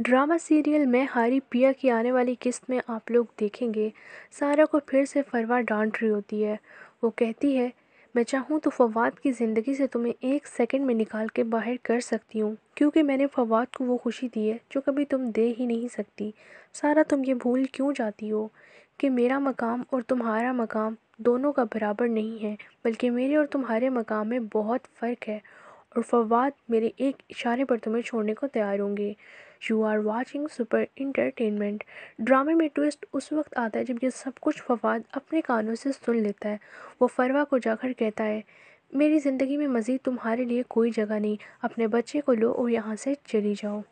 drama serial में हारी पिया की आने वाली किस्त में आप लोग देखेंगे सारा को फिर से फरवा डांट रही होती है वो कहती है मैं चाहूँ तो फवाद की ज़िंदगी से तुम्हें एक सेकंड में निकाल के बाहर कर सकती हूँ क्योंकि मैंने फवाद को वो खुशी दी है जो कभी तुम दे ही नहीं सकती सारा तुम ये भूल क्यों जाती हो कि मेरा मकाम और तुम्हारा मकाम दोनों का बराबर नहीं है बल्कि मेरे और तुम्हारे मकाम में बहुत फ़र्क है और फवाद मेरे एक इशारे पर तुम्हें छोड़ने को तैयार होंगे you are watching super entertainment ड्रामे में ट्विस्ट उस वक्त आता है जब ये सब कुछ फवाद अपने कानों से सुन लेता है वो फरवा को जाकर कहता है मेरी ज़िंदगी में मज़ीद तुम्हारे लिए कोई जगह नहीं अपने बच्चे को लो और यहाँ से चली जाओ